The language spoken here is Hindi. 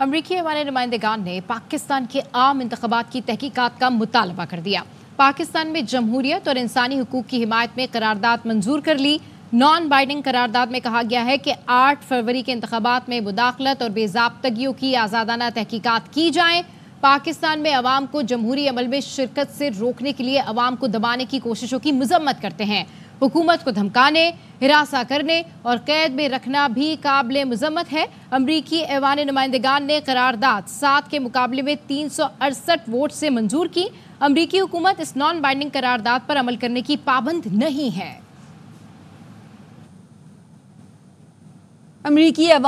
अमरीकी हमारे नुमाइंदगान ने पाकिस्तान के आम इंतबात की तहकीकत का मुतालबा कर दिया पाकिस्तान में जमहूरियत और इंसानी हकूक की हिमायत में करारदाद मंजूर कर ली नॉन बाइडिंग करारदाद में कहा गया है कि 8 फरवरी के इंतबात में मुदाखलत और बेजाबतगियों की आज़ादाना तहकीकत की जाएँ पाकिस्तान में आवाम को जमहूरी अमल में शिरकत से रोकने के लिए अवाम को दबाने की कोशिशों की मजम्मत करते हैं हुकूमत को धमकाने हिरासा करने और कैद में रखना भी काबिल मजम्मत है अमरीकी ऐवान नुमाइंदगान ने करारदाद सात के मुकाबले में तीन सौ अड़सठ वोट से मंजूर की अमरीकी हुकूमत इस नॉन बाइंडिंग करारदाद पर अमल करने की पाबंद नहीं है अमरीकी